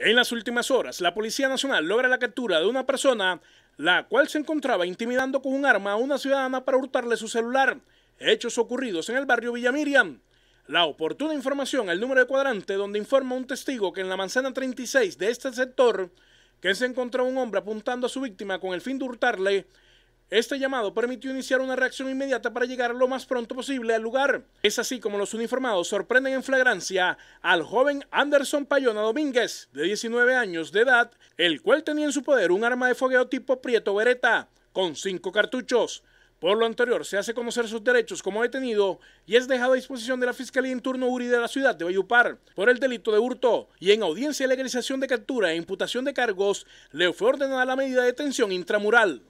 En las últimas horas, la Policía Nacional logra la captura de una persona, la cual se encontraba intimidando con un arma a una ciudadana para hurtarle su celular, hechos ocurridos en el barrio Villa Miriam. La oportuna información al número de cuadrante donde informa un testigo que en la manzana 36 de este sector, que se encontró un hombre apuntando a su víctima con el fin de hurtarle este llamado permitió iniciar una reacción inmediata para llegar lo más pronto posible al lugar. Es así como los uniformados sorprenden en flagrancia al joven Anderson Payona Domínguez, de 19 años de edad, el cual tenía en su poder un arma de fogueo tipo Prieto Beretta, con cinco cartuchos. Por lo anterior, se hace conocer sus derechos como detenido y es dejado a disposición de la Fiscalía en turno URI de la ciudad de Bayupar por el delito de hurto y en audiencia de legalización de captura e imputación de cargos le fue ordenada la medida de detención intramural.